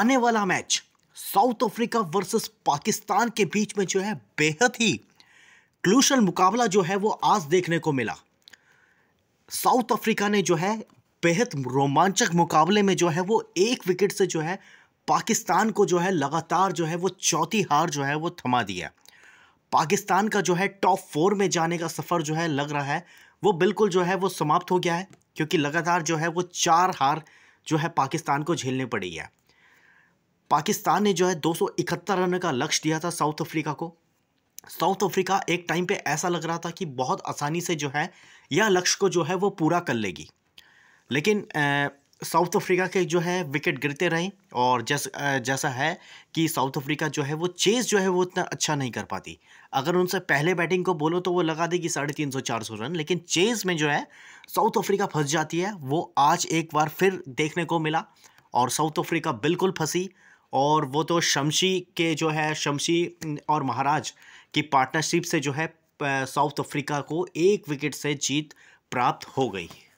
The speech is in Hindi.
आने वाला match South Africa versus Pakistan के बीच में जो है बेहद ही क्लूशल मुकाबला जो है वो आज देखने को मिला साउथ अफ्रीका ने जो है बेहद रोमांचक मुकाबले में जो है वो एक विकेट से जो है पाकिस्तान को जो है लगातार जो है वो चौथी हार जो है वो थमा दिया पाकिस्तान का जो है टॉप फोर में जाने का सफ़र जो है लग रहा है वो बिल्कुल जो है वो समाप्त हो गया है क्योंकि लगातार जो है वो चार हार जो है पाकिस्तान को झेलनी पड़ी है पाकिस्तान ने जो है दो रन का लक्ष्य दिया था साउथ अफ्रीका को साउथ अफ्रीका एक टाइम पे ऐसा लग रहा था कि बहुत आसानी से जो है यह लक्ष्य को जो है वो पूरा कर लेगी लेकिन साउथ अफ्रीका के जो है विकेट गिरते रहे और जैस जैसा है कि साउथ अफ्रीका जो है वो चेज़ जो है वो इतना अच्छा नहीं कर पाती अगर उनसे पहले बैटिंग को बोलो तो वो लगा देगी साढ़े तीन सौ चार सौ रन लेकिन चेज में जो है साउथ अफ्रीका फंस जाती है वो आज एक बार फिर देखने को मिला और साउथ अफ्रीका बिल्कुल फंसी और वो तो शमशी के जो है शमशी और महाराज की पार्टनरशिप से जो है साउथ अफ्रीका को एक विकेट से जीत प्राप्त हो गई